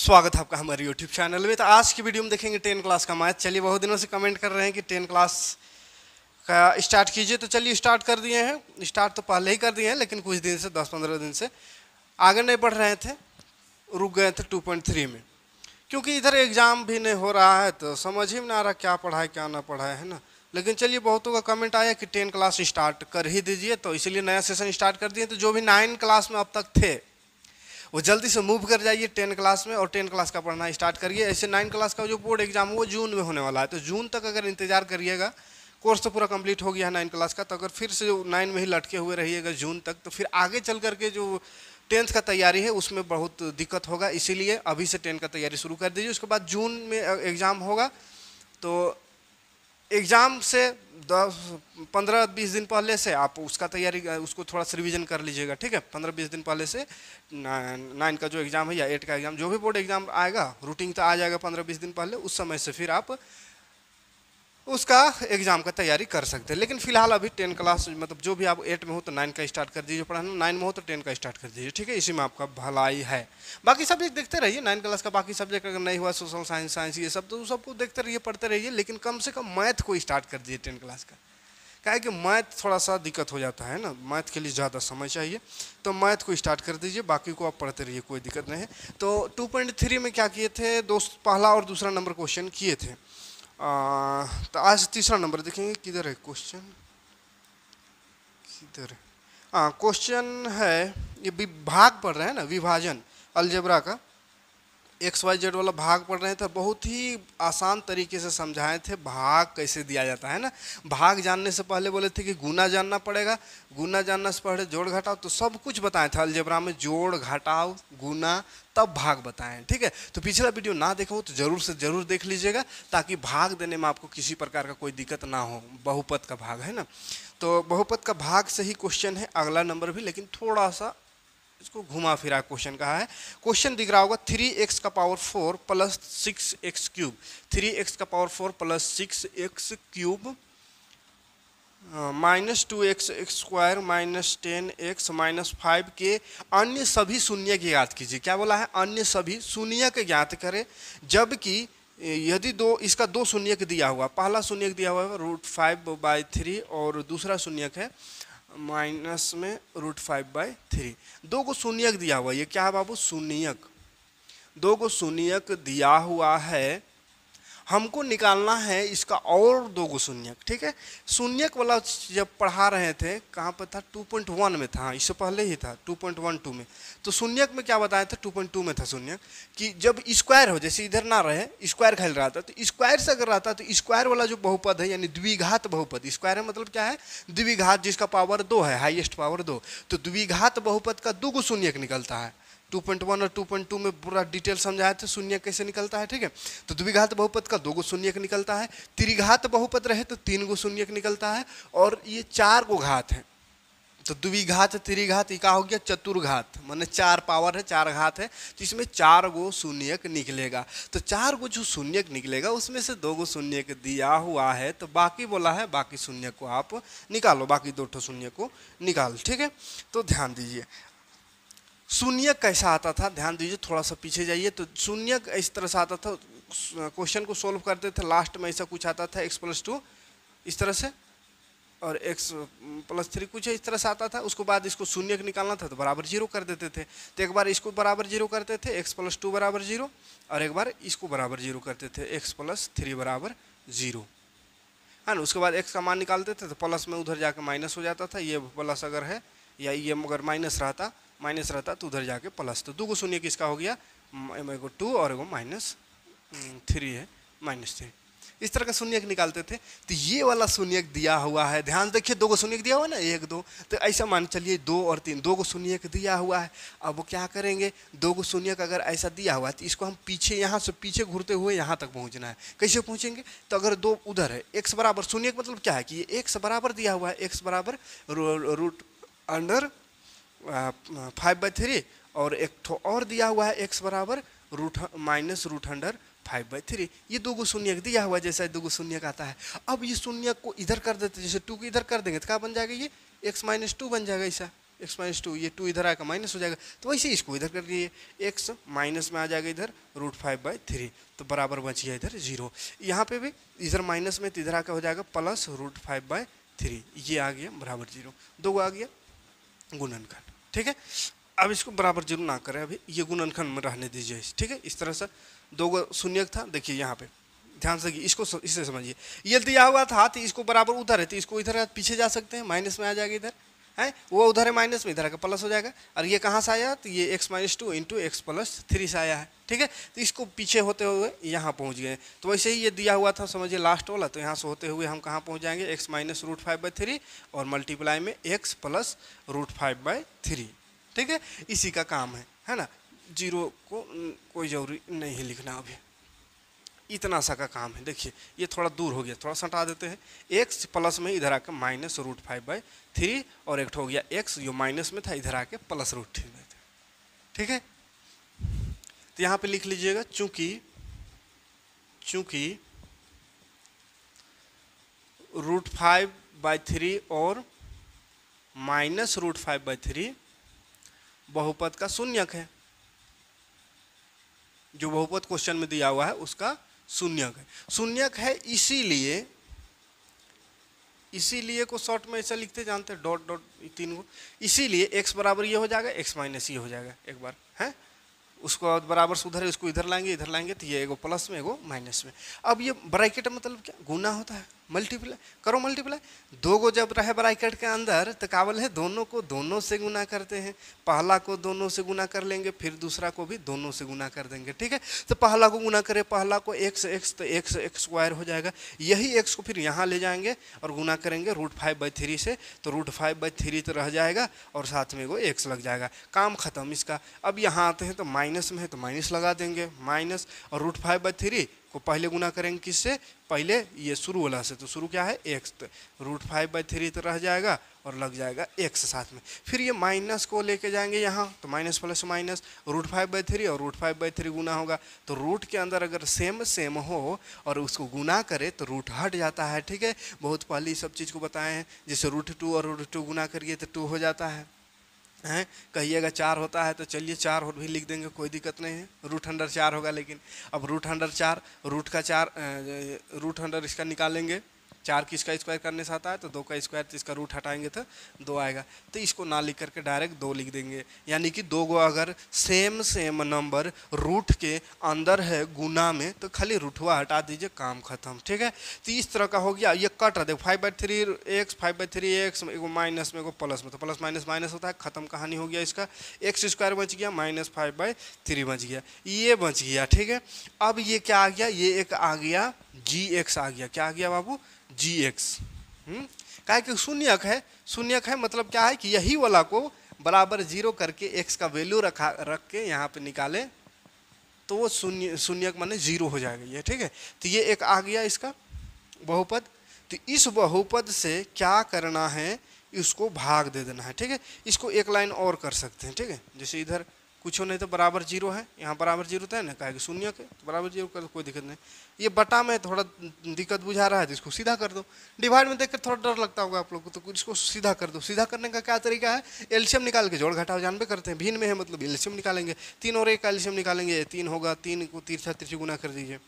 स्वागत है आपका हमारे YouTube चैनल में तो आज की वीडियो में देखेंगे टेन क्लास का मैथ चलिए बहुत दिनों से कमेंट कर रहे हैं कि टेन क्लास का स्टार्ट कीजिए तो चलिए स्टार्ट कर दिए हैं स्टार्ट तो पहले ही कर दिए हैं लेकिन कुछ दिन से दस पंद्रह दिन से आगे नहीं बढ़ रहे थे रुक गए थे 2.3 में क्योंकि इधर एग्ज़ाम भी नहीं हो रहा है तो समझ ही में आ रहा क्या पढ़ा है क्या ना पढ़ा है ना लेकिन चलिए बहुतों का कमेंट आया कि टेन क्लास स्टार्ट कर ही दीजिए तो इसलिए नया सेशन स्टार्ट कर दिए तो जो भी नाइन क्लास में अब तक थे वो जल्दी से मूव कर जाइए टेन क्लास में और टेन क्लास का पढ़ना स्टार्ट करिए ऐसे नाइन क्लास का जो बोर्ड एग्जाम वो जून में होने वाला है तो जून तक अगर इंतजार करिएगा कोर्स तो पूरा कंप्लीट हो गया है नाइन क्लास का तो अगर फिर से नाइन में ही लटके हुए रहिएगा जून तक तो फिर आगे चल करके जो टेंथ का तैयारी है उसमें बहुत दिक्कत होगा इसीलिए अभी से टेंथ का तैयारी शुरू कर दीजिए उसके बाद जून में एग्ज़ाम होगा तो एग्ज़ाम से दस पंद्रह बीस दिन पहले से आप उसका तैयारी उसको थोड़ा सा रिविज़न कर लीजिएगा ठीक है पंद्रह बीस दिन पहले से नाइन का जो एग्ज़ाम है या एट का एग्ज़ाम जो भी बोर्ड एग्ज़ाम आएगा रूटीन तो आ जाएगा पंद्रह बीस दिन पहले उस समय से फिर आप उसका एग्ज़ाम का तैयारी कर सकते हैं लेकिन फिलहाल अभी टेन क्लास मतलब जो भी आप एट में हो तो नाइन का स्टार्ट कर दीजिए पढ़ाना नाइन में हो तो टेन का स्टार्ट कर दीजिए ठीक है इसी में आपका भलाई है बाकी सब्जेक्ट देखते रहिए नाइन क्लास का बाकी सब्जेक्ट अगर नहीं हुआ सोशल साइंस साइंस ये सब तो सबको देखते रहिए पढ़ते रहिए लेकिन कम से कम मैथ को स्टार्ट कर दीजिए टेन क्लास का क्या है कि मैथ थोड़ा सा दिक्कत हो जाता है ना मैथ के लिए ज़्यादा समय चाहिए तो मैथ को स्टार्ट कर दीजिए बाकी को आप पढ़ते रहिए कोई दिक्कत नहीं है तो 2.3 में क्या किए थे दोस्त पहला और दूसरा नंबर क्वेश्चन किए थे तो आज तीसरा नंबर देखेंगे किधर है क्वेश्चन किधर है हाँ क्वेश्चन है ये विभाग पढ़ रहे हैं ना विभाजन अलजबरा का एक्स वाई जेड वाला भाग पढ़ रहे थे बहुत ही आसान तरीके से समझाए थे भाग कैसे दिया जाता है ना भाग जानने से पहले बोले थे कि गुना जानना पड़ेगा गुना जानना से पहले जोड़ घटाओ तो सब कुछ बताए थे अलजेबरा में जोड़ घटाओ गुना तब भाग बताएं ठीक है तो पिछला वीडियो ना देखो तो जरूर से जरूर देख लीजिएगा ताकि भाग देने में आपको किसी प्रकार का कोई दिक्कत ना हो बहुपत का भाग है ना तो बहुपत का भाग से ही क्वेश्चन है अगला नंबर भी लेकिन थोड़ा सा इसको घुमा फिरा क्वेश्चन कहा है क्वेश्चन दिख रहा होगा थ्री एक्स का power four plus six x cube three x का power four plus six x cube minus two x square minus ten x minus five के अन्य सभी शून्य ज्ञात कीजिए क्या बोला है अन्य सभी शून्य के ज्ञात करें जबकि यदि दो इसका दो शून्यक दिया हुआ पहला शून्यक दिया हुआ है रूट फाइव बाई थ्री और दूसरा शून्यक है माइनस में रूट फाइव बाई थ्री दो को शून्यक दिया हुआ ये क्या है बाबू शून्यक दो को शून्यक दिया हुआ है हमको निकालना है इसका और दो गो शून्यक ठीक है शून्यक वाला जब पढ़ा रहे थे कहाँ पर था 2.1 में था हाँ, इससे पहले ही था 2.12 में तो शून्यक में क्या बताया था 2.2 में था शून्यक कि जब स्क्वायर हो जैसे इधर ना रहे स्क्वायर खेल रहा था तो स्क्वायर से अगर रहता तो स्क्वायर वाला जो बहुपद है यानी द्विघात बहुपद स्क्वायर मतलब क्या है द्विघात जिसका पावर दो है हाइएस्ट पावर दो तो द्विघात बहुपद का दो गो शून्यक निकलता है 2.1 और 2.2 में पूरा डिटेल समझाया था शून्य कैसे निकलता है ठीक है तो द्विघात बहुपद का दो गो शून्य निकलता है त्रिघात बहुपद रहे तो तीन गो शून्य निकलता है और ये चार गो घात है तो द्विघात त्रिघात इका हो गया चतुर्घात माने चार पावर है चार घात है तो इसमें चार गो शून्यक निकलेगा तो चार गो जो शून्यक निकलेगा उसमें से दो गो शून्य दिया हुआ है तो बाकी बोला है बाकी शून्य को आप निकालो बाकी दो ठो शून्य को निकाल ठीक है तो ध्यान दीजिए शून्य कैसा आता था ध्यान दीजिए थोड़ा सा पीछे जाइए तो शून्य इस तरह से आता था क्वेश्चन को सोल्व करते थे लास्ट में ऐसा कुछ आता था एक्स प्लस टू इस तरह से और एक्स प्लस थ्री कुछ इस तरह से आता था उसके बाद इसको शून्य निकालना था तो बराबर जीरो कर देते थे तो एक बार इसको बराबर जीरो करते थे एक्स प्लस टू बराबर जीरो और एक बार इसको बराबर जीरो करते थे एक्स प्लस थ्री बराबर जीरो है ना उसके बाद एक्स का मान निकालते थे तो प्लस में उधर जाकर माइनस हो जाता था ये प्लस अगर है या ये अगर माइनस रहता माइनस रहता तो उधर जाके प्लस तो दो को शून्य किसका हो गया एगो टू और एगो माइनस थ्री है माइनस थ्री इस तरह का शून्यक निकालते थे तो ये वाला शून्यक दिया हुआ है ध्यान देखिए दो को शून्यक दिया हुआ है ना एक दो तो ऐसा मान चलिए दो और तीन दो को शून्य दिया हुआ है अब वो क्या करेंगे दो को शून्यक अगर ऐसा दिया हुआ है तो इसको हम पीछे यहाँ से पीछे घूरते हुए यहाँ तक पहुँचना है कैसे पहुँचेंगे तो अगर दो उधर है एक्स बराबर शून्य मतलब क्या है कि ये एक्स बराबर दिया हुआ है एक्स बराबर root under five by three और एक ठो और दिया हुआ है एक्स बराबर root minus root under five by three ये दो गो शून्य दिया हुआ जैसा दो गो शून्य का आता है अब ये शून्य को इधर कर देते जैसे टू को इधर कर देंगे तो क्या बन जाएगा ये एक्स माइनस टू बन जाएगा ऐसा एक्स माइनस टू ये टू इधर आएगा माइनस हो जाएगा तो वैसे इसको इधर कर दिए एक्स माइनस में आ जाएगा इधर रूट फाइव बाई थ्री तो बराबर बच गया इधर जीरो यहाँ पे भी इधर माइनस में तो इधर आकर हो जाएगा plus root five by three ये आ गया बराबर जीरो दो आ गया गुणन ठीक है अब इसको बराबर जरूर ना करें अभी ये गुणनखंड में रहने दीजिए इस ठीक है इस तरह से दो गो शून्य था देखिए यहाँ पे ध्यान से इसको इसे समझिए ये दिया हुआ था हाथ तो इसको बराबर उधर है तो इसको इधर पीछे जा सकते हैं माइनस में आ जाएगा इधर है वो उधर है माइनस में इधर आकर प्लस हो जाएगा और ये कहाँ से आया तो ये x minus two into x plus three से आया है ठीक है तो इसको पीछे होते हुए यहाँ पहुँच गए तो वैसे ही ये दिया हुआ था समझिए लास्ट वाला तो यहाँ से होते हुए हम कहाँ पहुँच जाएंगे x minus root five by three और मल्टीप्लाई में x plus root five by three ठीक है इसी का काम है है ना जीरो को कोई जरूरी नहीं है लिखना अभी इतना सा का काम है देखिए ये थोड़ा दूर हो गया थोड़ा सटा देते हैं एक्स प्लस में इधर आकर minus root five by three और एक हो गया एक्स जो माइनस में था इधर आके प्लस रूट थ्री में था ठीक है तो यहाँ पे लिख लीजिएगा चूंकि चूंकि रूट फाइव बाई थ्री और minus root five by three बहुपद का शून्यक है जो बहुपद क्वेश्चन में दिया हुआ है उसका शून्यक है शून्यक है इसीलिए इसीलिए को शॉर्ट में ऐसा लिखते जानते हैं डॉट डॉट तीन को इसीलिए एक्स बराबर ये हो जाएगा एक्स माइनस ये हो जाएगा एक बार है उसको बराबर से उधर उसको इधर लाएंगे इधर लाएंगे तो ये एगो प्लस में एगो माइनस में अब ये ब्रैकेट मतलब क्या गुना होता है मल्टीप्लाई करो मल्टीप्लाई दो गो जब रहे ब्राइकेट के अंदर तो काबल है दोनों को दोनों से गुना करते हैं पहला को दोनों से गुना कर लेंगे फिर दूसरा को भी दोनों से गुना कर देंगे ठीक है तो पहला को गुना करें पहला को एक्स एक्स तो एक्स एक्स स्क्वायर हो जाएगा यही एक्स को फिर यहाँ ले जाएंगे और गुना करेंगे रूट फाइव बाई थ्री से तो रूट फाइव बाई थ्री तो रह जाएगा और साथ में वो एक्स लग जाएगा काम ख़त्म इसका अब यहाँ आते हैं तो माइनस में है तो माइनस लगा देंगे माइनस और रूट फाइव बाई थ्री को पहले गुना करेंगे किससे पहले ये शुरू वाला से तो शुरू क्या है x root five by three तो रह जाएगा और लग जाएगा एक्स साथ में फिर ये माइनस को लेके जाएंगे यहाँ तो minus plus minus root five by three और रूट फाइव बाई थ्री गुना होगा तो रूट के अंदर अगर सेम सेम हो और उसको गुना करे तो रूट हट जाता है ठीक है बहुत पहले सब चीज़ को बताए हैं जैसे रूट टू और रूट टू गुना करिए तो टू हो जाता है हैं कहिएगा चार होता है तो चलिए चार और भी लिख देंगे कोई दिक्कत नहीं है रूट अंडर चार होगा लेकिन अब रूट अंडर चार रूट का चार रूट अंडर इसका निकालेंगे चार की इसका स्क्वायर करने से आता है तो दो का स्क्वायर तो इसका रूट हटाएंगे तो दो आएगा तो इसको ना लिख करके डायरेक्ट दो लिख देंगे यानी कि दो गो अगर सेम सेम नंबर रूट के अंदर है गुना में तो खाली हुआ हटा दीजिए काम खत्म ठीक है तो इस तरह का हो गया ये कट रहा देखो five by three x five by three x एगो माइनस में एगो प्लस में तो प्लस माइनस माइनस होता है खत्म कहानी हो गया इसका एक्स स्क्वायर बच गया माइनस फाइव बाई थ्री बच गया ये बच गया ठीक है अब ये क्या आ गया ये एक आ गया जी एक्स आ गया क्या आ गया बाबू जी एक्स क्या कि शून्यक है शून्यक है मतलब क्या है कि यही वाला को बराबर जीरो करके एक्स का वैल्यू रखा रख के यहाँ पे निकाले तो वो शून्य शून्यक माने जीरो हो जाएगा ये ठीक है तो ये एक आ गया इसका बहुपद तो इस बहुपद से क्या करना है इसको भाग दे देना है ठीक है इसको एक लाइन और कर सकते हैं ठीक है जैसे इधर कुछ नहीं तो बराबर जीरो है यहाँ बराबर जीरो तो है ना कहेगा शून्य के तो बराबर जीरो कर तो कोई दिक्कत नहीं ये बटा में थोड़ा दिक्कत बुझा रहा है तो इसको सीधा कर दो डिवाइड में देख कर थोड़ा डर लगता होगा आप लोग को तो इसको सीधा कर दो सीधा करने का क्या तरीका है एल्शियम निकाल के जोड़ घटाव जानबे करते हैं भिन्न में है मतलब एल्शियम निकालेंगे तीन और एक का एल्शियम निकालेंगे तीन होगा तीन को तीर्था तिरछी गुना कर दीजिए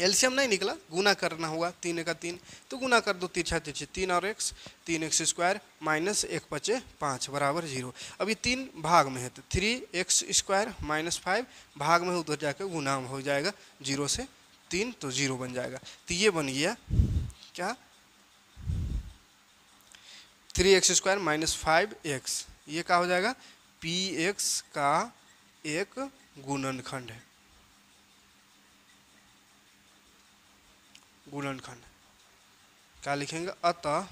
एल्शियम नहीं निकला गुना करना हुआ तीन का तीन तो गुना कर दो तीन तिरछे तीन और एक्स तीन एक्स स्क्वायर माइनस एक पचे पाँच बराबर जीरो अभी तीन भाग में है तो three x square minus five भाग में उधर जाकर गुना हो जाएगा जीरो से तीन तो जीरो बन जाएगा तो ये बन गया क्या three x square minus five x ये क्या हो जाएगा पी एक्स का एक गुणनखंड है गुणनखंड क्या लिखेंगे अतः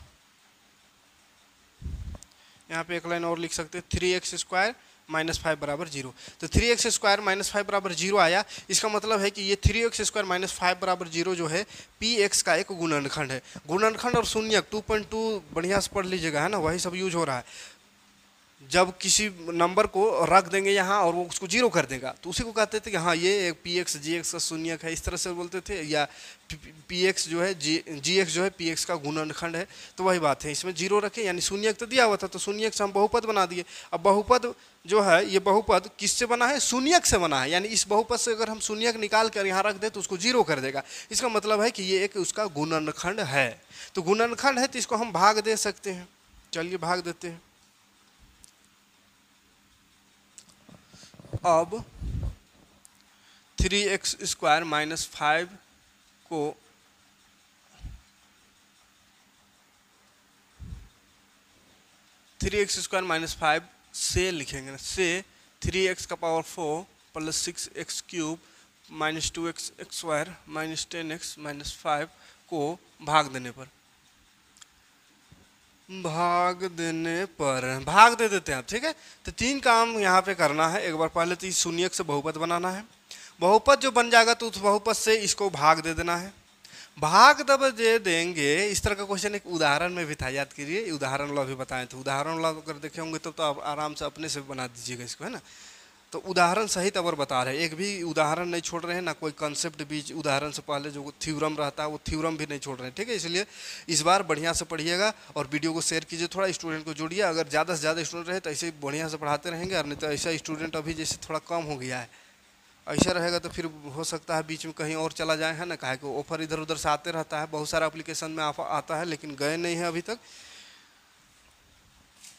यहाँ पे एक लाइन और लिख सकते हैं three x square minus five बराबर जीरो तो three x square minus five बराबर जीरो आया इसका मतलब है कि ये three x square minus five बराबर जीरो जो है पी एक्स का एक गुणनखंड है गुणनखंड और शून्य टू पॉइंट टू बढ़िया से पढ़ लीजिएगा है ना वही सब यूज हो रहा है जब किसी नंबर को रख देंगे यहाँ और वो उसको जीरो कर देगा तो उसी को कहते थे कि हाँ ये एक पी एक्स जी एक्स का शून्यक है इस तरह से बोलते थे या पी एक्स जो है जी जी एक्स जो है पी एक्स का गुणनखंड है तो वही बात है इसमें जीरो रखें यानी शून्यक तो दिया हुआ था तो शून्य से हम बहुपद बना दिए अब बहुपद जो है ये बहुपद किससे बना है शून्यक से बना है यानी इस बहुपद से अगर हम शून्यक निकाल कर यहाँ रख दें तो उसको जीरो कर देगा इसका मतलब है कि ये एक उसका गुणनखंड है तो गुणनखंड है तो इसको हम भाग दे सकते हैं चलिए भाग देते हैं अब three x square minus five को three x square minus five से लिखेंगे से थ्री एक्स का power four plus six x cube minus two x x square minus ten x minus five को भाग देने पर भाग देने पर भाग दे देते हैं आप ठीक है तो तीन काम यहाँ पे करना है एक बार पहले तो इस शून्यक से बहुपद बनाना है बहुपद जो बन जाएगा तो उस बहुपद से इसको भाग दे देना है भाग तब दे देंगे इस तरह का क्वेश्चन एक उदाहरण में भी था याद करिए उदाहरण लो भी बताएं तो उदाहरण लो अगर देखे होंगे तो, तो आप आराम से अपने से बना दीजिएगा इसको है ना तो उदाहरण सहित अगर बता रहे हैं एक भी उदाहरण नहीं छोड़ रहे हैं ना कोई कंसेप्ट बीच उदाहरण से पहले जो थ्योरम रहता है वो थ्योरम भी नहीं छोड़ रहे हैं ठीक है इसलिए इस बार बढ़िया से पढ़िएगा और वीडियो को शेयर कीजिए थोड़ा स्टूडेंट को जोड़िए अगर ज़्यादा से ज़्यादा स्टूडेंट रहे तो ऐसे बढ़िया से पढ़ाते रहेंगे और नहीं तो ऐसा स्टूडेंट अभी जैसे थोड़ा कम हो गया है ऐसा रहेगा तो फिर हो सकता है बीच में कहीं और चला जाए है ना कहा कि ऑफर इधर उधर से आते रहता है बहुत सारा अप्लीकेशन में आता है लेकिन गए नहीं हैं अभी तक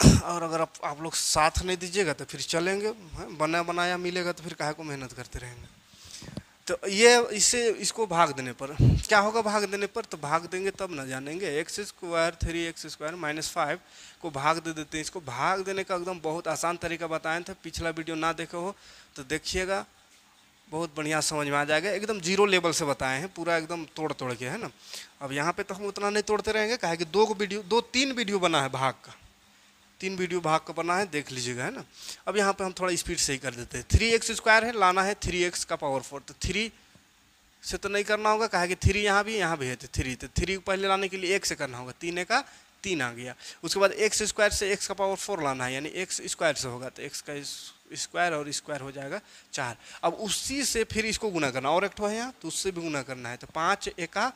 और अगर आप आप लोग साथ नहीं दीजिएगा तो फिर चलेंगे बना बनाया मिलेगा तो फिर काहे को मेहनत करते रहेंगे तो ये इसे इसको भाग देने पर क्या होगा भाग देने पर तो भाग देंगे तब ना जानेंगे x square three x square minus five को भाग दे देते हैं इसको भाग देने का एकदम बहुत आसान तरीका बताए थे पिछला वीडियो ना देखे हो तो देखिएगा बहुत बढ़िया समझ में आ जाएगा एकदम जीरो लेवल से बताए हैं पूरा एकदम तोड़ तोड़ के है ना अब यहाँ पे तो हम उतना नहीं तोड़ते रहेंगे कहा कि दो वीडियो दो तीन वीडियो बना है भाग का तीन वीडियो भाग का बना है देख लीजिएगा है ना अब यहाँ पे हम थोड़ा स्पीड सही कर देते हैं थ्री एक्स स्क्वायर है लाना है थ्री एक्स का पावर फोर तो थ्री से तो नहीं करना होगा कहा कि थ्री यहाँ भी यहाँ भी है तो थ्री तो थ्री पहले लाने के लिए एक से करना होगा तीन का तीन आ गया उसके बाद एक्स स्क्वायर से एक्स का पावर फोर लाना है यानी एक्स स्क्वायर से होगा तो एक्स का स्क्वायर और स्क्वायर हो जाएगा चार अब उसी से फिर इसको गुना करना और एक ठो है यहाँ तो उससे भी गुना करना है तो पाँच एका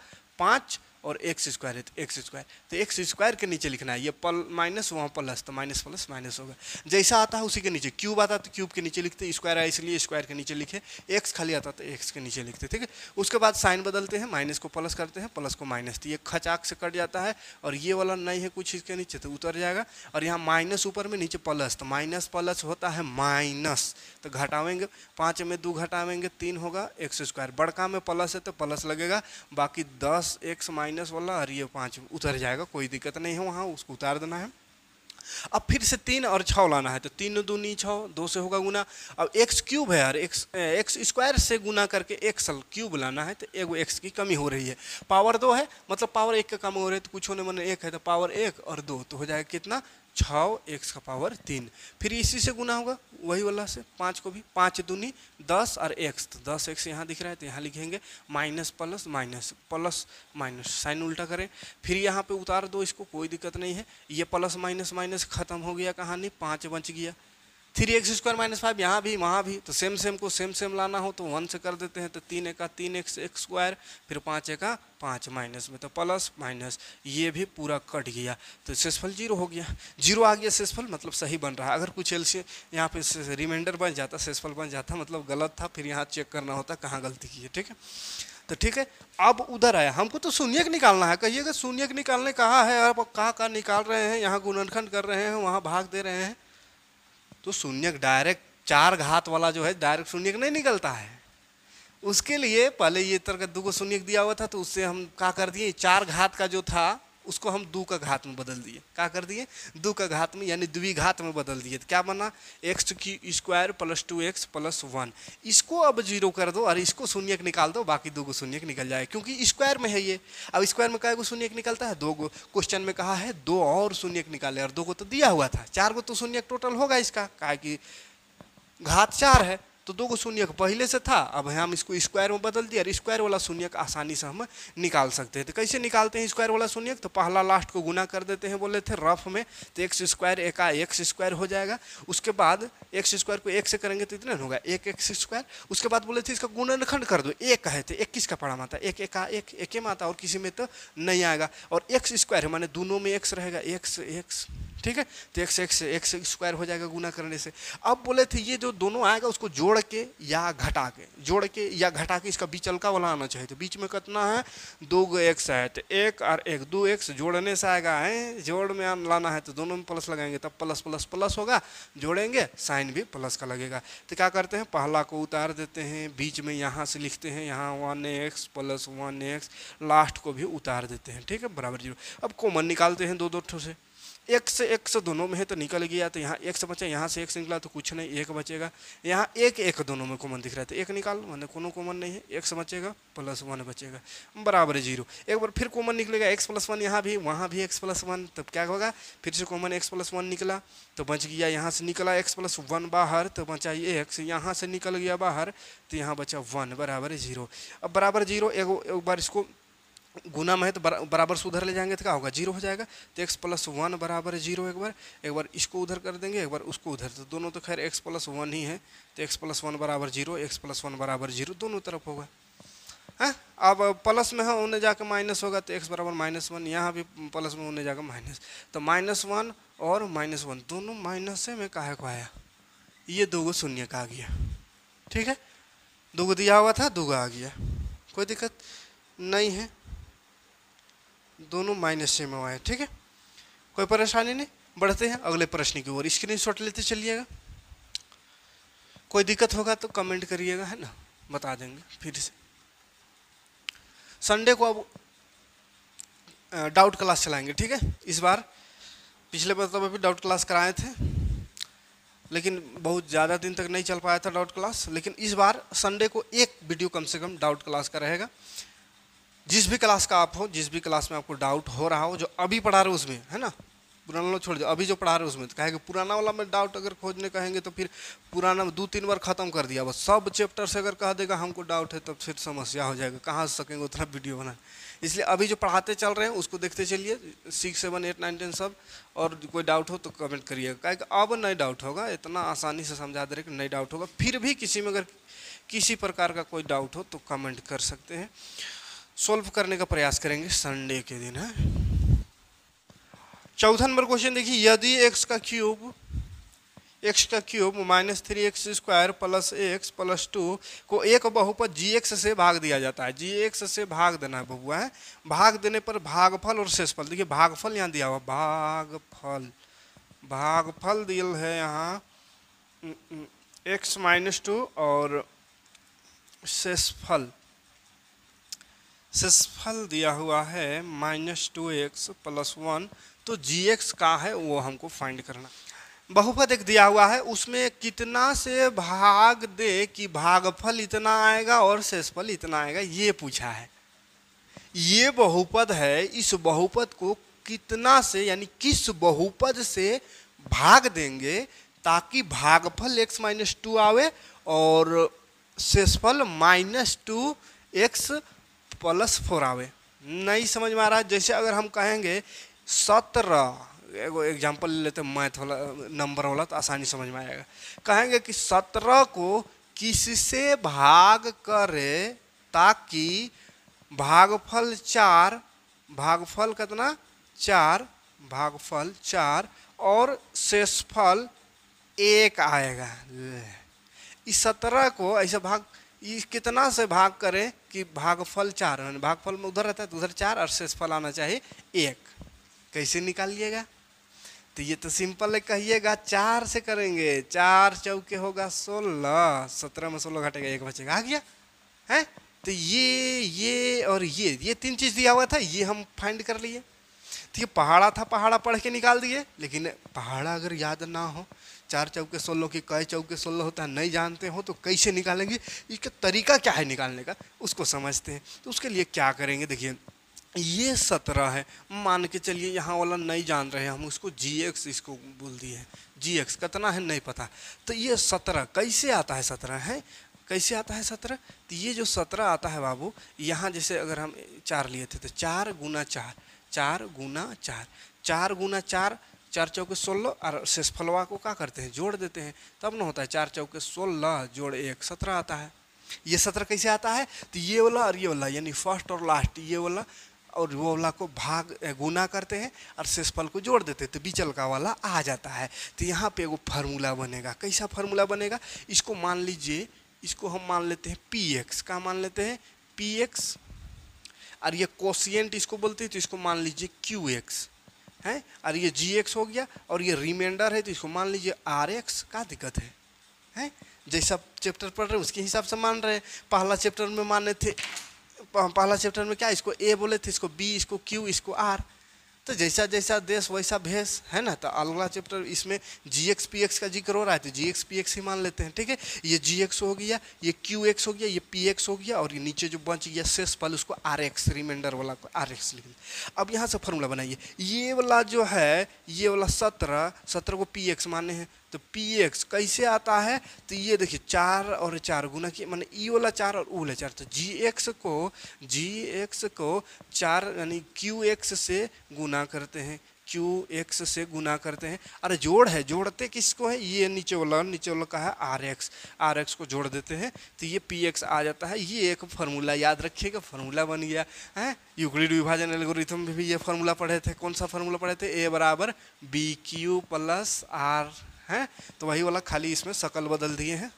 पाँच और एक्स स्क्वायर है तो एक्स स्क्वायर तो एक्स स्क्वायर के नीचे लिखना है ये पल माइनस वहाँ प्लस तो माइनस प्लस माइनस होगा जैसा आता है उसी के नीचे क्यूब आता तो क्यूब के नीचे लिखते स्क्वायर है इसलिए स्क्वायर के नीचे लिखे एक्स खाली आता तो एक्स के नीचे लिखते ठीक है उसके बाद साइन बदलते हैं माइनस को प्लस करते हैं प्लस को माइनस तो ये खचाक से कट जाता है और ये वाला नहीं है कुछ इसके नीचे तो उतर जाएगा और यहाँ माइनस ऊपर में नीचे प्लस तो माइनस प्लस होता है माइनस तो घटावेंगे पाँच में दो घटावेंगे तीन होगा एक्स स्क्वायर बड़का में प्लस है तो प्लस लगेगा बाकी दस एक्स माइनस माइनस वाला और ये पाँच उतर जाएगा कोई दिक्कत नहीं है वहाँ उसको उतार देना है अब फिर से तीन और छः लाना है तो तीन दूनी छः दो से होगा गुना अब एक्स क्यूब है यार एक्स एक्स स्क्वायर से गुना करके एक्स क्यूब लाना है तो एगो एक्स की कमी हो रही है पावर दो है मतलब पावर एक का कम हो रही है तो कुछ होने मन एक है तो पावर एक और दो तो हो जाएगा कितना छः एक्स का पावर तीन फिर इसी से गुना होगा वही वाला से पाँच को भी पाँच दूनी दस और एक्स तो दस एक्स यहाँ दिख रहा है तो यहाँ लिखेंगे minus plus minus plus minus sign उल्टा करें फिर यहाँ पे उतार दो इसको कोई दिक्कत नहीं है ये प्लस माइनस माइनस ख़त्म हो गया कहानी पाँच बच गया three x square minus five यहाँ भी वहाँ भी तो सेम सेम को सेम सेम लाना हो तो वन से कर देते हैं तो तीन एका तीन एक्स एक्स स्क्वायर फिर पाँच एका पाँच माइनस में तो प्लस माइनस ये भी पूरा कट गया तो सेसफल जीरो हो गया जीरो आ गया सेसफल मतलब सही बन रहा अगर कुछ एल यहाँ पे रिमाइंडर बन जाता सेसफल बन जाता मतलब गलत था फिर यहाँ चेक करना होता कहाँ गलती की है ठीक है तो ठीक है अब उधर आया हमको तो शून्यक निकालना है कहिएगा शून्यक निकालने कहाँ है आप कहाँ कहाँ निकाल रहे हैं यहाँ गुणनखंड कर रहे हैं वहाँ भाग दे रहे हैं तो शून्य डायरेक्ट चार घात वाला जो है डायरेक्ट शून्यक नहीं निकलता है उसके लिए पहले ये तरह का दो को शून्यक दिया हुआ था तो उससे हम क्या कर दिए चार घात का जो था उसको हम दू का घात में बदल दिए क्या कर दिए दू का घात में यानी द्विघात में बदल दिए तो क्या बना एक्स की square plus two x plus one इसको अब जीरो कर दो और इसको शून्य निकाल दो बाकी दो को शून्य निकल जाए क्योंकि स्क्वायर में है ये अब स्क्वायर में क्या शून्य निकलता है दो गो क्वेश्चन में कहा है दो और शून्य निकाले और दो को तो दिया हुआ था चार को तो शून्य टोटल होगा इसका कहा कि घात चार है तो दो गो शून्य पहले से था अब हम इसको स्क्वायर में बदल दिया स्क्वायर वाला शून्यक आसानी से हम निकाल सकते हैं तो कैसे निकालते हैं स्क्वायर वाला शून्यक तो पहला लास्ट को गुना कर देते हैं बोले थे रफ में तो एक्स स्क्वायर एका एक्स स्क्वायर हो जाएगा उसके बाद एक्स स्क्वायर को एक से करेंगे तो इतना होगा एक एक्स स्क्वायर उसके बाद बोले थे इसका गुणनखंड कर दो एक है तो एक किसका पड़ा माता एक एका एक एके माता और किसी में तो नहीं आएगा और एक्स स्क्वायर माने दोनों में एक्स रहेगा एक्स एक्स ठीक है तो एक्स एक्स एक्स स्क्वायर हो जाएगा गुना करने से अब बोले थे ये जो दोनों आएगा उसको जोड़ जोड़ के या घटा के जोड़ के या घटा के इसका बीच हल्का वाला आना चाहिए तो बीच में कितना है दो गो एक्स है तो एक और एक दो एक्स जोड़ने से आएगा है जोड़ में लाना है तो दोनों में प्लस लगाएंगे तब प्लस प्लस प्लस होगा जोड़ेंगे साइन भी प्लस का लगेगा तो क्या करते हैं पहला को उतार देते हैं बीच में यहाँ से लिखते हैं यहाँ one x plus one x last को भी उतार देते हैं ठीक है बराबर जीरो अब कॉमन निकालते हैं दो दो ठो से एक से एक से दोनों में है तो निकल गया तो यहाँ एक से बचा यहाँ से एक से निकला तो कुछ नहीं एक बचेगा यहाँ एक एक दोनों में कॉमन दिख रहा है तो एक निकाल मैंने कोनो कॉमन नहीं है एक से बचेगा प्लस वन बचेगा बराबर है जीरो एक बार फिर कॉमन निकलेगा एक्स प्लस वन यहाँ भी वहाँ भी एक्स प्लस वन तब क्या होगा फिर से कॉमन एक्स प्लस वन निकला तो बच गया यहाँ से निकला एक्स प्लस वन बाहर तो बचा एक्स यहाँ से निकल गया बाहर तो यहाँ बचा वन बराबर है जीरो अब बराबर जीरो एक बार इसको गुना में है तो बराबर से उधर ले जाएंगे तो क्या होगा जीरो हो जाएगा तो एक्स प्लस वन बराबर जीरो एक बार एक बार इसको उधर कर देंगे एक बार उसको उधर तो दोनों तो खैर एक्स प्लस वन ही है तो एक्स प्लस वन बराबर जीरो एक्स प्लस वन बराबर जीरो दोनों तरफ होगा है हाँ? अब प्लस में है हाँ, उन्हें जाकर माइनस होगा तो एक्स बराबर माइनस वन यहाँ भी प्लस में उन्हें जाकर माइनस तो माइनस वन और माइनस वन दोनों माइनस से में कहा को आया ये दो गो शून्य का आ गया ठीक है दो गो दिया हुआ था दो गो आ गया कोई दिक्कत नहीं है दोनों माइनस से में ठीक है कोई परेशानी नहीं बढ़ते हैं अगले प्रश्न की ओर स्क्रीन शॉट लेते चलिएगा कोई दिक्कत होगा तो कमेंट करिएगा है ना बता देंगे फिर से संडे को अब डाउट क्लास चलाएंगे ठीक है इस बार पिछले मतलब अभी डाउट क्लास कराए थे लेकिन बहुत ज़्यादा दिन तक नहीं चल पाया था डाउट क्लास लेकिन इस बार संडे को एक वीडियो कम से कम डाउट क्लास का रहेगा जिस भी क्लास का आप हो जिस भी क्लास में आपको डाउट हो रहा हो जो अभी पढ़ा रहे हो उसमें है ना पुराना वाला छोड़ दो अभी जो पढ़ा रहे हो उसमें तो कहेंगे पुराना वाला में डाउट अगर खोजने कहेंगे तो फिर पुराना में दो तीन बार ख़त्म कर दिया बस सब चैप्टर से अगर कह देगा हमको डाउट है तब फिर समस्या हो जाएगा कहाँ से सकेंगे उतना वीडियो बना इसलिए अभी जो पढ़ाते चल रहे हैं उसको देखते चलिए six seven eight nine ten सब और कोई डाउट हो तो कमेंट करिएगा कि अब नहीं डाउट होगा इतना आसानी से समझा दे रहे कि नहीं डाउट होगा फिर भी किसी में अगर किसी प्रकार का कोई डाउट हो तो कमेंट कर सकते हैं सॉल्व करने का प्रयास करेंगे संडे के दिन है चौथा नंबर क्वेश्चन देखिए यदि एक्स का क्यूब एक्स का cube minus three x square plus x plus two को एक बहुपद जी एक्स से भाग दिया जाता है जी एक्स से भाग देना है बहुआ है भाग देने पर भागफल और शेषफल देखिए भागफल यहाँ दिया हुआ भागफल भागफल दिल है यहाँ एक्स माइनस टू और शेषफल शेषफल दिया हुआ है minus two x plus one तो जी एक्स का है वो हमको फाइंड करना बहुपद एक दिया हुआ है उसमें कितना से भाग दे कि भागफल इतना आएगा और शेषफल इतना आएगा ये पूछा है ये बहुपद है इस बहुपद को कितना से यानी किस बहुपद से भाग देंगे ताकि भागफल एक्स माइनस टू आवे और शेषफल minus two x plus four आवे नहीं समझ में आ रहा जैसे अगर हम कहेंगे सत्रह एगो एग्जाम्पल ले लेते मैथ वाला नंबर वाला तो आसानी समझ में आएगा कहेंगे कि सत्रह को किससे भाग करे ताकि भागफल चार भागफल कितना चार भागफल चार और शेषफल एक आएगा इस सत्रह को ऐसे भाग ये कितना से भाग करें कि भागफल चार भागफल में उधर रहता है तो उधर चार और शेष फल आना चाहिए एक कैसे निकाल लिएगा तो ये तो सिंपल है कहिएगा चार से करेंगे चार चौके होगा सोलह सत्रह में सोलह घटेगा एक बचेगा आ गया है तो ये ये और ये ये तीन चीज़ दिया हुआ था ये हम फाइंड कर लिए तो ये पहाड़ा था पहाड़ा पढ़ के निकाल दिए लेकिन पहाड़ा अगर याद ना हो चार चौके सोलह की कई चौके सोलह होता है नहीं जानते हो तो कैसे निकालेंगे इसका तरीका क्या है निकालने का उसको समझते हैं तो उसके लिए क्या करेंगे देखिए ये सत्रह है मान के चलिए यहाँ वाला नहीं जान रहे हम उसको जी एक्स इसको बोल दिए जी एक्स कितना है नहीं पता तो ये सत्रह कैसे आता है सत्रह है कैसे आता है सत्रह तो ये जो सत्रह आता है बाबू यहाँ जैसे अगर हम चार लिए थे तो चार गुना चार चार गुना चार चार गुना चार चार चौके सोलह और शेषफलवा को क्या करते हैं जोड़ देते हैं तब ना होता है चार चौके सोलह जोड़ एक सत्रह आता है ये सत्रह कैसे आता है तो ये वाला और ये वाला यानी फर्स्ट और लास्ट ये वाला और वो वाला को भाग गुना करते हैं और शेषफल को जोड़ देते हैं तो बीचल का वाला आ जाता है तो यहाँ पे एगो फार्मूला बनेगा कैसा फार्मूला बनेगा इसको मान लीजिए इसको हम मान लेते हैं पी एक्स का मान लेते हैं पी एक्स और ये कोशियंट इसको बोलते हैं तो इसको मान लीजिए क्यू एक्स है और ये जी एक्स हो गया और ये रिमाइंडर है तो इसको मान लीजिए आर एक्स का दिक्कत है हैं जैसा चैप्टर पढ़ रहे उसके हिसाब से मान रहे हैं पहला चैप्टर में माने थे पहला चैप्टर में क्या इसको ए बोले थे इसको बी इसको क्यू इसको आर तो जैसा जैसा देश वैसा भेष है ना तो अगला चैप्टर इसमें जी एक्स पी एक्स का जिक्र हो रहा है तो जी एक्स पी एक्स ही मान लेते हैं ठीक है ये जी एक्स हो गया ये क्यू एक्स हो गया ये पी एक्स हो गया और ये नीचे जो बच गया शेष पल उसको आर एक्स रिमाइंडर वाला को आर एक्स लिख दिया अब यहाँ से फॉर्मूला बनाइए ये वाला जो है ये वाला सत्रह सत्रह को पी एक्स माने हैं तो पी एक्स कैसे आता है तो ये देखिए चार और चार गुना की मैंने ई वाला चार और ऊ वाला चार तो जी एक्स को जी एक्स को चार यानी क्यू एक्स से गुना करते हैं क्यू एक्स से गुना करते हैं अरे जोड़ है जोड़ते किसको है ये नीचे वाला नीचे वाला का है आर एक्स आर एक्स को जोड़ देते हैं तो ये पी एक्स आ जाता है ये एक फार्मूला याद रखिएगा फार्मूला बन गया है यूक्लिड विभाजन एल्गोरिथम में भी, भी ये फार्मूला पढ़े थे कौन सा फार्मूला पढ़े थे ए बराबर बी क्यू प्लस आर हैं तो वही वाला खाली इसमें शकल बदल दिए हैं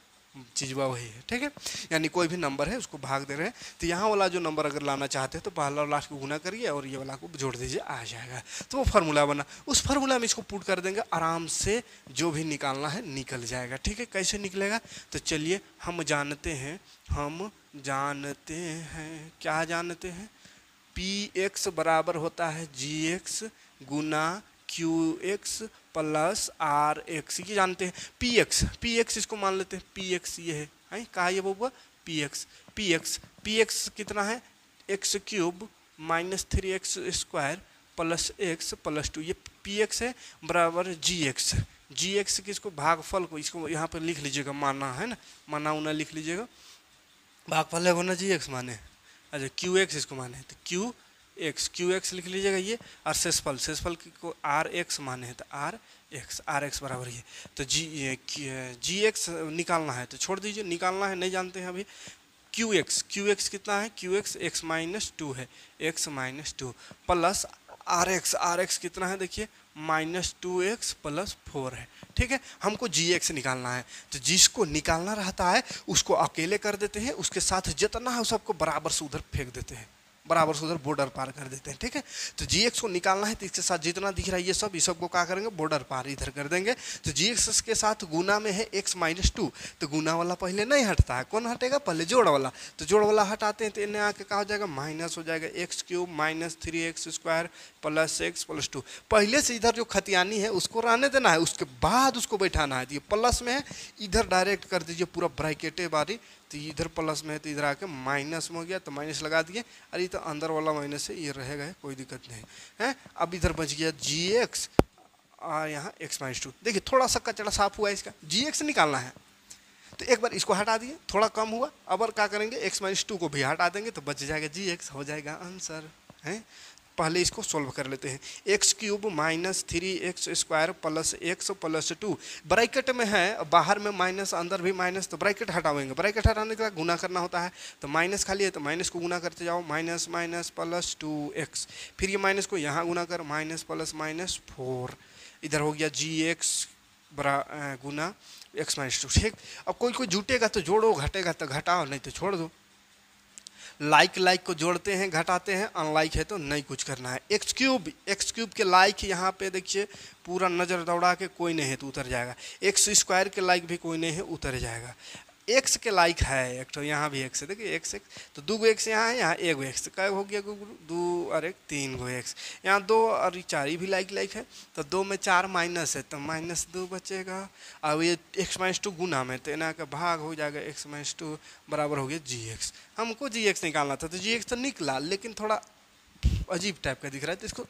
चिजवा वही है ठीक है यानी कोई भी नंबर है उसको भाग दे रहे हैं तो यहाँ वाला जो नंबर अगर लाना चाहते हैं तो पहला और लास्ट को गुना करिए और ये वाला को जोड़ दीजिए आ जाएगा तो वो फार्मूला बना उस फार्मूला में इसको पुट कर देंगे आराम से जो भी निकालना है निकल जाएगा ठीक है कैसे निकलेगा तो चलिए हम जानते हैं हम जानते हैं क्या जानते हैं पी एक्स बराबर होता है जी एक्स गुना q x plus r x ये जानते हैं पी एक्स पी एक्स इसको मान लेते हैं पी एक्स ये है हैं कहा ये वो हुआ p x p x p x कितना है x cube minus three x square plus x plus two ये पी एक्स है बराबर जी एक्स जी एक्स किसको भागफल को इसको यहाँ पर लिख लीजिएगा माना है ना माना उना लिख लीजिएगा भागफल है ना जी एक्स माने अच्छा क्यू एक्स इसको माने तो क्यू एक्स क्यू एक्स लिख लीजिएगा ये और सेसफल सेसफल को आर एक्स माने हैं तो आर एक्स आर एक्स बराबर ये तो जी जी एक्स निकालना है तो छोड़ दीजिए निकालना है नहीं जानते हैं अभी क्यू एक्स क्यू एक्स कितना है q x x minus two है x minus two plus r x r x कितना है देखिए minus two x plus four है ठीक है हमको जी एक्स निकालना है तो जिसको निकालना रहता है उसको अकेले कर देते हैं उसके साथ जितना है सबको बराबर से उधर फेंक देते हैं बराबर से उधर बॉर्डर पार कर देते हैं ठीक है तो जी एक्स को निकालना है तो इसके साथ जितना दिख रहा है ये सब इस सबको क्या करेंगे बॉर्डर पार इधर कर देंगे तो जी एक्स के साथ गुना में है एक्स माइनस टू तो गुना वाला पहले नहीं हटता है कौन हटेगा पहले जोड़ वाला तो जोड़ वाला हटाते हैं तो इन्हें आके कहा हो जाएगा माइनस हो जाएगा x cube minus three x square plus x plus two पहले से इधर जो खतियानी है उसको रहने देना है उसके बाद उसको बैठाना है तो ये प्लस में है इधर डायरेक्ट कर दीजिए पूरा ब्रैकेटे बारी तो इधर प्लस में है तो इधर आके माइनस में हो गया तो माइनस लगा दिए अरे तो अंदर वाला माइनस है ये रहेगा कोई दिक्कत नहीं है अब इधर बच गया जी एक्स यहाँ एक्स माइनस टू देखिए थोड़ा सा कचड़ा साफ हुआ इसका जी एक्स निकालना है तो एक बार इसको हटा दिए थोड़ा कम हुआ अब और क्या करेंगे एक्स माइनस टू को भी हटा देंगे तो बच जाएगा जी एक्स हो जाएगा आंसर है पहले इसको सॉल्व कर लेते हैं x cube minus three x square plus x plus two bracket में है बाहर में माइनस अंदर भी माइनस तो ब्रैकेट हटाएंगे ब्रैकेट हटाने के बाद गुना करना होता है तो माइनस खाली है तो माइनस को गुना करते जाओ minus minus plus two x फिर ये माइनस को यहाँ गुना कर माइनस प्लस माइनस फोर इधर हो गया जी एक्स बरा गुना एक्स माइनस टू ठीक अब कोई कोई जुटेगा तो जोड़ो घटेगा तो घटाओ नहीं तो छोड़ दो लाइक लाइक को जोड़ते हैं घटाते हैं अनलाइक है तो नहीं कुछ करना है एक्स क्यूब एक्स क्यूब के लाइक यहाँ पे देखिए पूरा नज़र दौड़ा के कोई नहीं है तो उतर जाएगा एक्स स्क्वायर के लाइक भी कोई नहीं है उतर जाएगा एक्स के लाइक है एक तो यहाँ भी एक्स है देखिए एक्स एक्स तो दो गो एक्स यहाँ है यहाँ एगो तो एक्स का हो गया गुरु दो और एक तीन गो एक्स यहाँ दो और चार ही भी लाइक लाइक है तो दो में चार माइनस है तो माइनस दो बचेगा और ये एक्स माइनस टू गुना में तो इना का भाग हो जाएगा एक्स माइनस टू बराबर हो गया जी एक्स हमको जी एक्स निकालना था तो जी एक्स तो निकला लेकिन थोड़ा अजीब टाइप का दिख रहा है तो इसको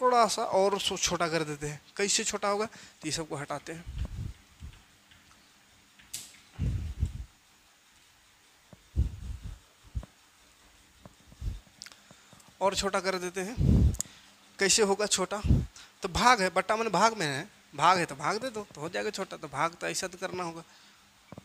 थोड़ा सा और छोटा कर देते हैं कैसे छोटा होगा तो ये सबको हटाते हैं और छोटा कर देते हैं कैसे होगा छोटा तो भाग है बट्टा मैंने भाग में है भाग है तो भाग दे दो तो हो जाएगा छोटा तो भाग तो ऐसा तो करना होगा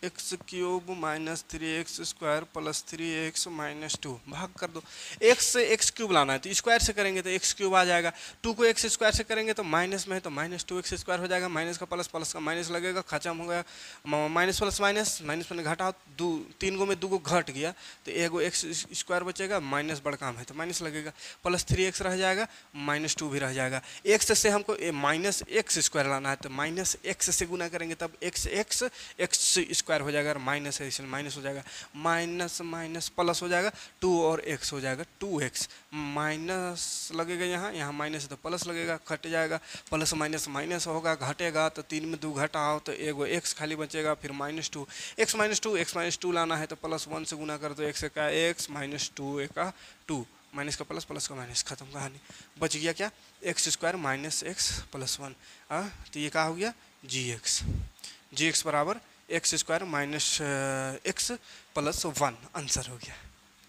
x cube minus three x square plus three x minus two भाग कर दो एक्स से एक्स क्यूब लाना है तो स्क्वायर से करेंगे तो एक्स क्यूब आ जाएगा टू को एक्स स्क्वायर से करेंगे तो माइनस में है तो माइनस टू एक्स स्क्वायर हो जाएगा माइनस का प्लस प्लस का माइनस लगेगा खत्म हो गया माइनस प्लस माइनस माइनस में घटाओ दो तीन गो में दो गो घट गया तो एक गो एक्स स्क्वायर बचेगा माइनस बड़ काम है तो माइनस लगेगा प्लस थ्री एक्स रह जाएगा माइनस टू भी रह जाएगा एक्स से हमको माइनस एक्स स्क्वायर लाना है तो माइनस एक्स से गुना करेंगे तब एक्स एक्स एक्स स्क्वायर हो जाएगा माइनस है इसलिए माइनस हो जाएगा माइनस माइनस प्लस हो जाएगा टू और एक्स हो जाएगा टू एक्स माइनस लगेगा यहाँ यहाँ माइनस है तो प्लस लगेगा घट जाएगा प्लस माइनस माइनस होगा घटेगा तो तीन में दो घटा हो तो एगो एक्स खाली बचेगा फिर minus two x minus two x minus two लाना है तो प्लस वन से गुना कर दो एक्स का एक्स माइनस टू का टू माइनस का प्लस प्लस का माइनस खत्म कहानी बच गया क्या x square minus x plus one तो ये क्या हो गया जी एक्स जी एक्स बराबर x square minus x plus one answer हो गया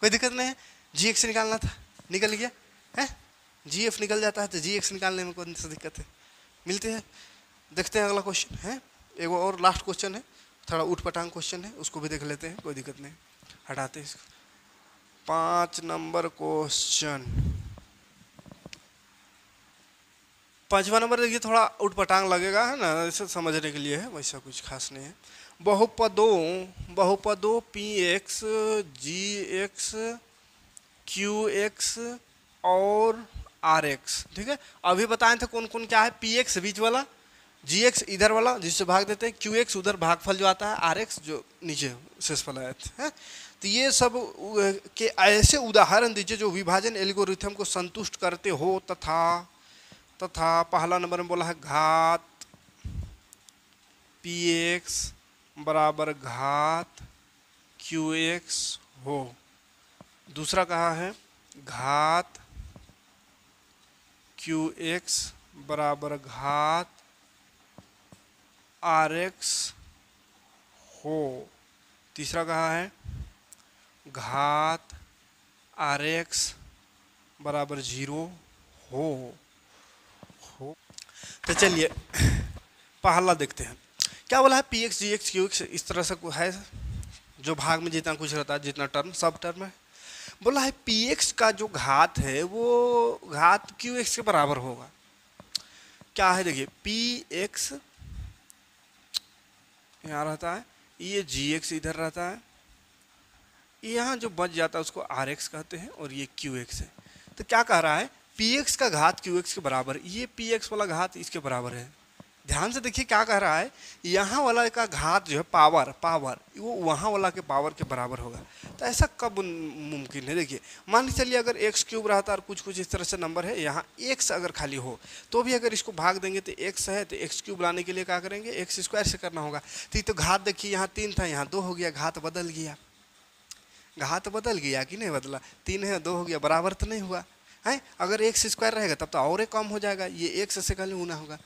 कोई दिक्कत नहीं है जी एक्स निकालना था निकल गया है जी एफ निकल जाता है तो जी एक्स निकालने में कौन सी दिक्कत है मिलते हैं देखते हैं अगला क्वेश्चन है एक और लास्ट क्वेश्चन है थोड़ा उठ पटांग क्वेश्चन है उसको भी देख लेते हैं कोई दिक्कत नहीं हटाते इसको पाँच नंबर क्वेश्चन पाँचवा नंबर देखिए थोड़ा उठपटांग लगेगा है ना इसे समझने के लिए है वैसा कुछ खास नहीं है बहुपदों बहुपदों p x g x q x और आर एक्स ठीक है अभी बताए थे तो कौन कौन क्या है पी एक्स बीच वाला जी एक्स इधर वाला जिससे भाग देते हैं क्यू एक्स उधर भागफल जो आता है आर एक्स जो नीचे शेष फल आए थे तो ये सब के ऐसे उदाहरण दीजिए जो विभाजन एल्गोरिथम को संतुष्ट करते हो तथा तथा पहला नंबर में बोला है घात पी एक्स बराबर घात क्यू एक्स हो दूसरा कहा है घात क्यू एक्स बराबर घात आर एक्स हो तीसरा कहा है घात आर एक्स बराबर जीरो हो हो तो चलिए पहला देखते हैं क्या बोला है p x g x q x इस तरह से है जो भाग में जितना कुछ रहता है जितना टर्म सब टर्म है बोला है पी एक्स का जो घात है वो घात क्यू एक्स के बराबर होगा क्या है देखिए पी एक्स यहाँ रहता है ये जी एक्स इधर रहता है यहाँ जो बच जाता है उसको आर एक्स कहते हैं और ये क्यू एक्स है तो क्या कह रहा है पी एक्स का घात क्यू एक्स के बराबर ये पी एक्स वाला घात इसके बराबर है ध्यान से देखिए क्या कह रहा है यहाँ वाला का घात जो है पावर पावर वो वहाँ वाला के पावर के बराबर होगा तो ऐसा कब मुमकिन है देखिए मान के चलिए अगर एक्स क्यूब रहता और कुछ कुछ इस तरह से नंबर है यहाँ एक्स अगर खाली हो तो भी अगर इसको भाग देंगे तो एक्स है तो एक्स क्यूब लाने के लिए क्या करेंगे एक्स स्क्वायर से करना होगा तो तो घात देखिए यहाँ तीन था यहाँ दो हो गया घात बदल गया घात बदल गया कि नहीं बदला तीन है दो हो गया बराबर तो नहीं हुआ है अगर एक्स स्क्वायर रहेगा तब तो और एक कम हो जाएगा ये एक्स से खाली होना होगा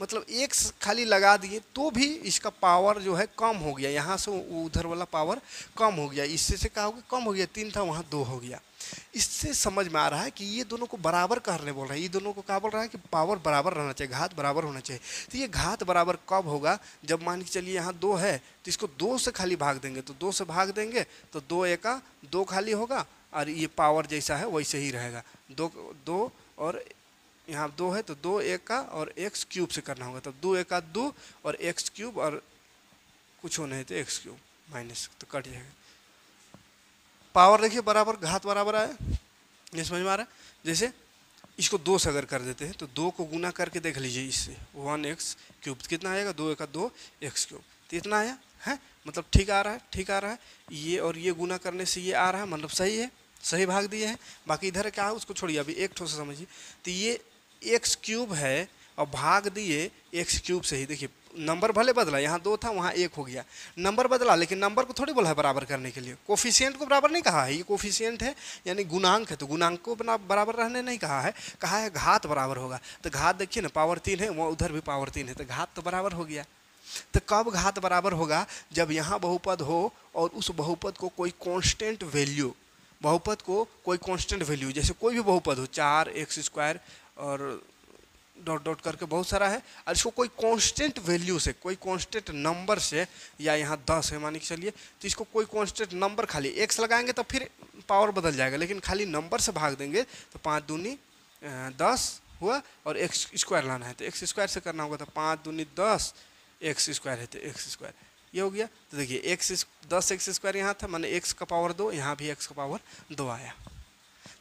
मतलब एक खाली लगा दिए तो भी इसका पावर जो है कम हो गया यहाँ से उधर वाला पावर कम हो गया इससे से क्या हो गया कम हो गया तीन था वहाँ दो हो गया इससे समझ में आ रहा है कि ये दोनों को बराबर करने बोल रहा है ये दोनों को क्या बोल रहा है कि पावर बराबर रहना चाहिए घात बराबर होना चाहिए तो ये घात बराबर कब होगा जब मान के चलिए यहाँ दो है तो इसको दो से खाली भाग देंगे तो दो से भाग देंगे तो दो एका दो खाली होगा और ये पावर जैसा है वैसे ही रहेगा दो दो और यहाँ दो है तो दो एक का और एक्स क्यूब से करना होगा तब दो एक का दो और एक्स क्यूब और कुछ हो है तो एक्स क्यूब माइनस तो कट जाएगा पावर देखिए बराबर घात बराबर आया ये समझ में आ रहा है जैसे इसको दो से अगर कर देते हैं तो दो को गुना करके देख लीजिए इससे वन एक्स क्यूब तो कितना आएगा दो एक दो एक्स क्यूब तो इतना आया है मतलब ठीक आ रहा है ठीक आ रहा है ये और ये गुना करने से ये आ रहा है मतलब सही है सही भाग दिए हैं बाकी इधर क्या है उसको छोड़िए अभी एक ठोस समझिए तो ये एक्स क्यूब है और भाग दिए एक्स क्यूब से ही देखिए नंबर भले बदला यहाँ दो था वहाँ एक हो गया नंबर बदला लेकिन नंबर को थोड़ी बोला है बराबर करने के लिए कोफिशियंट को बराबर नहीं कहा है ये कोफिशियंट है यानी गुणांक है तो गुणांक को बराबर रहने नहीं कहा है कहा है घात बराबर होगा तो घात देखिए ना पावर तीन है वहाँ उधर भी पावर तीन है तो घात तो बराबर हो गया तो कब घात बराबर होगा जब यहाँ बहुपद हो और उस बहुपद को कोई कॉन्स्टेंट वैल्यू बहुपद को कोई कॉन्स्टेंट वैल्यू जैसे कोई भी बहुपद हो चार एक्स स्क्वायर और डॉट डॉट करके बहुत सारा है और इसको कोई कांस्टेंट वैल्यू से कोई कांस्टेंट नंबर से या यहाँ दस है मान के चलिए तो इसको कोई कांस्टेंट नंबर खाली एक्स लगाएंगे तो फिर पावर बदल जाएगा लेकिन खाली नंबर से भाग देंगे तो पाँच दूनी दस हुआ और एक्स स्क्वायर लाना है तो एक्स स्क्वायर से करना होगा तो पाँच दूनी दस एक्स स्क्वायर है तो एक्स स्क्वायर ये हो गया तो देखिए एक्स दस एक्स स्क्वायर यहाँ था मैंने एक्स का पावर दो यहाँ भी एक्स का पावर दो आया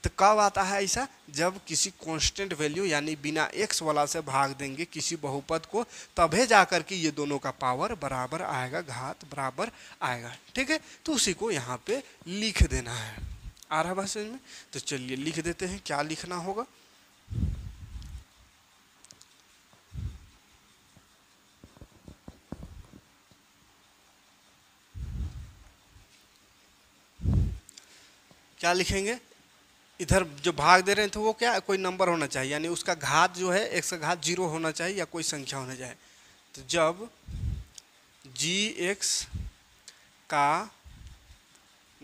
तो कब आता है ऐसा जब किसी कांस्टेंट वैल्यू यानी बिना एक्स वाला से भाग देंगे किसी बहुपद को तभी जा कर के ये दोनों का पावर बराबर आएगा घात बराबर आएगा ठीक है तो उसी को यहाँ पे लिख देना है आ रहा है समझ में तो चलिए लिख देते हैं क्या लिखना होगा क्या लिखेंगे इधर जो भाग दे रहे थे तो वो क्या कोई नंबर होना चाहिए यानी उसका घात जो है एक्स का घात जीरो होना चाहिए या कोई संख्या होना चाहिए तो जब जी एक्स का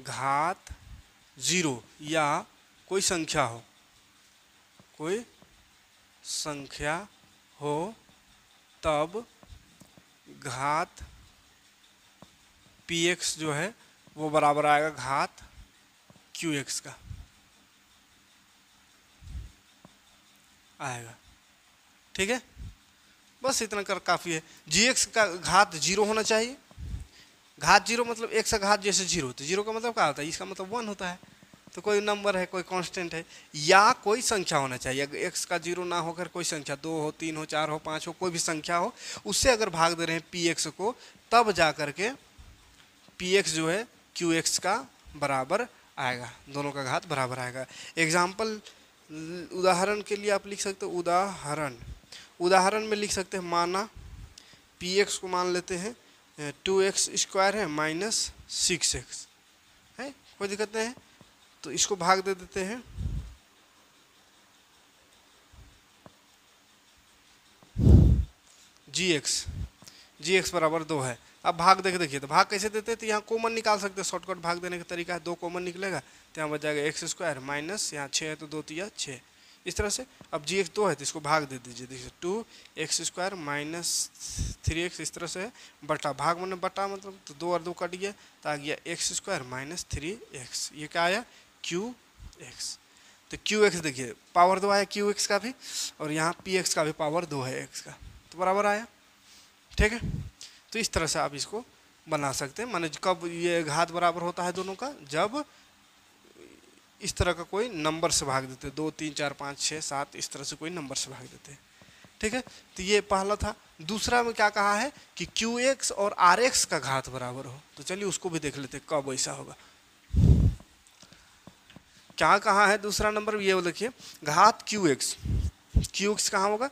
घात जीरो या कोई संख्या हो कोई संख्या हो तब घात पी एक्स जो है वो बराबर आएगा घात क्यू एक्स का आएगा ठीक है बस इतना कर काफ़ी है जी एक्स का घात जीरो होना चाहिए घात जीरो मतलब एक सा घात जैसे जीरो होता है जीरो का मतलब क्या होता है इसका मतलब वन होता है तो कोई नंबर है कोई कांस्टेंट है या कोई संख्या होना चाहिए अगर एक्स का जीरो ना होकर कोई संख्या दो हो तीन हो चार हो पाँच हो कोई भी संख्या हो उससे अगर भाग दे रहे हैं पी एक्स को तब जा कर के पी एक्स जो है क्यू एक्स का बराबर आएगा दोनों का घात बराबर आएगा एग्जाम्पल उदाहरण के लिए आप लिख सकते हो उदाहरण उदाहरण में लिख सकते हैं माना पी एक्स को मान लेते हैं टू एक्स स्क्वायर है माइनस सिक्स एक्स है कोई दिक्कत नहीं है तो इसको भाग दे देते हैं जी एक्स जी एक्स बराबर दो है अब भाग देख देखिए तो भाग कैसे देते तो यहाँ कॉमन निकाल सकते शॉर्टकट भाग देने का तरीका है दो कॉमन निकलेगा तो यहाँ बच जाएगा एक्स स्क्वायर माइनस यहाँ छः है तो दो तीया तो छः इस तरह से अब जी एक्स दो है तो इसको भाग दे दीजिए देखिए two x square minus three x इस तरह से है बटा भाग मैंने बटा मतलब तो दो और दो कट गया तो आ गया x square minus three x ये क्या आया क्यू एक्स तो क्यू एक्स देखिए पावर दो आया क्यू एक्स का भी और यहाँ पी एक्स का भी पावर दो है एक्स का तो बराबर आया ठीक है तो इस तरह से आप इसको बना सकते हैं माने कब ये घात बराबर होता है दोनों का जब इस तरह का कोई नंबर से भाग देते दो तीन चार पाँच छः सात इस तरह से कोई नंबर से भाग देते हैं ठीक है तो ये पहला था दूसरा में क्या कहा है कि क्यू एक्स और आर एक्स का घात बराबर हो तो चलिए उसको भी देख लेते कब ऐसा होगा क्या कहा है दूसरा नंबर ये देखिए घात क्यू एक्स क्यू एक्स कहाँ होगा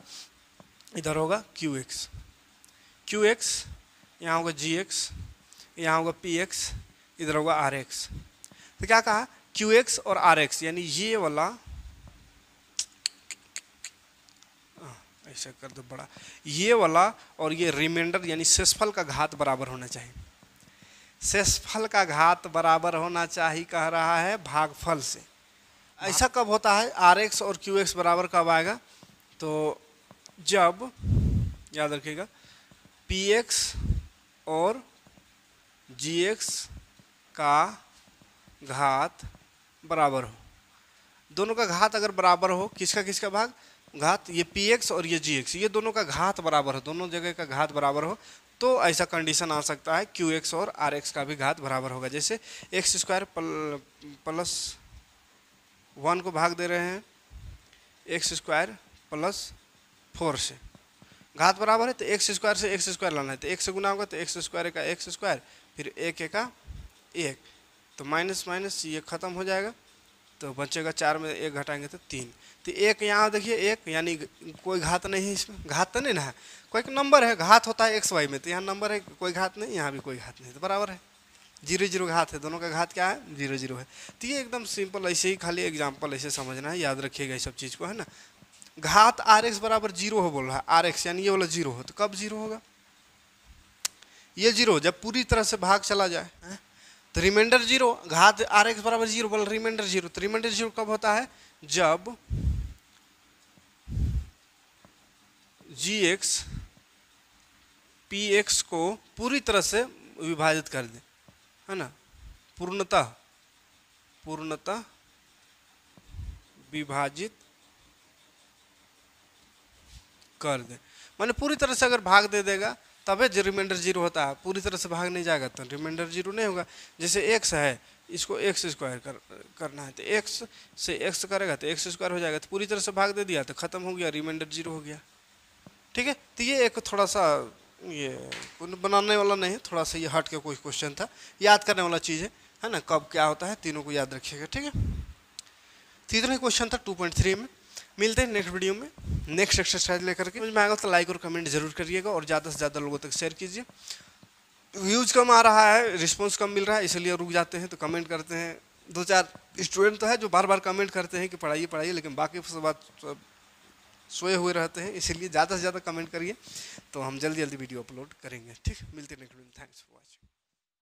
इधर होगा क्यू एक्स क्यू एक्स यहाँ होगा जी एक्स यहाँ होगा पी एक्स इधर होगा आर एक्स तो क्या कहा क्यू एक्स और आर एक्स यानी ये वाला हाँ, ऐसा कर दो बड़ा ये वाला और ये रिमाइंडर यानी शेषफल का घात बराबर होना चाहिए शेषफल का घात बराबर होना चाहिए कह रहा है भागफल से ऐसा कब होता है आर एक्स और क्यू एक्स बराबर कब आएगा तो जब याद रखिएगा पी एक्स और जी एक्स का घात बराबर हो दोनों का घात अगर बराबर हो किसका किसका भाग घात ये पी एक्स और ये जी एक्स ये दोनों का घात बराबर हो दोनों जगह का घात बराबर हो तो ऐसा कंडीशन आ सकता है क्यू एक्स और आर एक्स का भी घात बराबर होगा जैसे एक्स स्क्वायर प्लस वन को भाग दे रहे हैं एक्स स्क्वायर प्लस फोर से घात बराबर है तो एक्स स्क्वायर से एक्स स्क्वायर लाना है तो एक से गुना होगा तो एक्स स्क्वायर का एक्स स्क्वायर फिर एक एक का एक तो माइनस माइनस ये ख़त्म हो जाएगा तो बचेगा चार में एक घटाएंगे तो तीन तो एक यहाँ देखिए एक यानी कोई घात नहीं है इसमें घात तो नहीं ना है कोई एक नंबर है घात होता है एक्स वाई में तो यहाँ नंबर है कोई घात नहीं यहाँ भी कोई घात नहीं तो बराबर है जीरो जीरो घात है दोनों का घात क्या है जीरो जीरो है तो ये एकदम सिंपल ऐसे ही खाली एग्जाम्पल ऐसे समझना है याद रखिएगा ये सब चीज़ को है ना घात आर एक्स बराबर जीरो हो बोल रहा है आर एक्स यानी ये वाला जीरो हो तो कब जीरो होगा ये जीरो जब पूरी तरह से भाग चला जाए तो रिमाइंडर जीरो घात आर एक्स बराबर जीरो बोल रिमाइंडर जीरो तो रिमाइंडर जीरो कब होता है जब जी एक्स पी एक्स को पूरी तरह से विभाजित कर दे है ना पूर्णतः पूर्णतः विभाजित कर दे मैंने पूरी तरह से अगर भाग दे देगा तबे जो रिमाइंडर जीरो होता है पूरी तरह से भाग नहीं जाएगा तो रिमाइंडर जीरो नहीं होगा जैसे एक्स है इसको एक्स स्क्वायर कर करना है तो एक्स से एक्स करेगा तो एक्स स्क्वायर हो जाएगा तो पूरी तरह से भाग दे दिया तो खत्म हो गया रिमाइंडर जीरो हो गया ठीक है तो ये एक थोड़ा सा ये बनाने वाला नहीं है थोड़ा सा ये हट के कोई क्वेश्चन था याद करने वाला चीज़ है है ना कब क्या होता है तीनों को याद रखिएगा ठीक है तीसरा क्वेश्चन था टू पॉइंट थ्री में मिलते हैं नेक्स्ट वीडियो में नेक्स्ट एक्सरसाइज लेकर के मुझे मैं आएगा तो लाइक और कमेंट जरूर करिएगा और ज़्यादा से ज़्यादा लोगों तक शेयर कीजिए व्यूज़ कम आ रहा है रिस्पॉन्स कम मिल रहा है इसलिए रुक जाते हैं तो कमेंट करते हैं दो चार स्टूडेंट तो है जो बार बार कमेंट करते हैं कि पढ़ाइए पढ़ाइए लेकिन बाकी सब बात सोए हुए रहते हैं इसीलिए ज़्यादा से ज़्यादा कमेंट करिए तो हम जल्दी जल्दी वीडियो अपलोड करेंगे ठीक मिलते हैं next video thanks for watching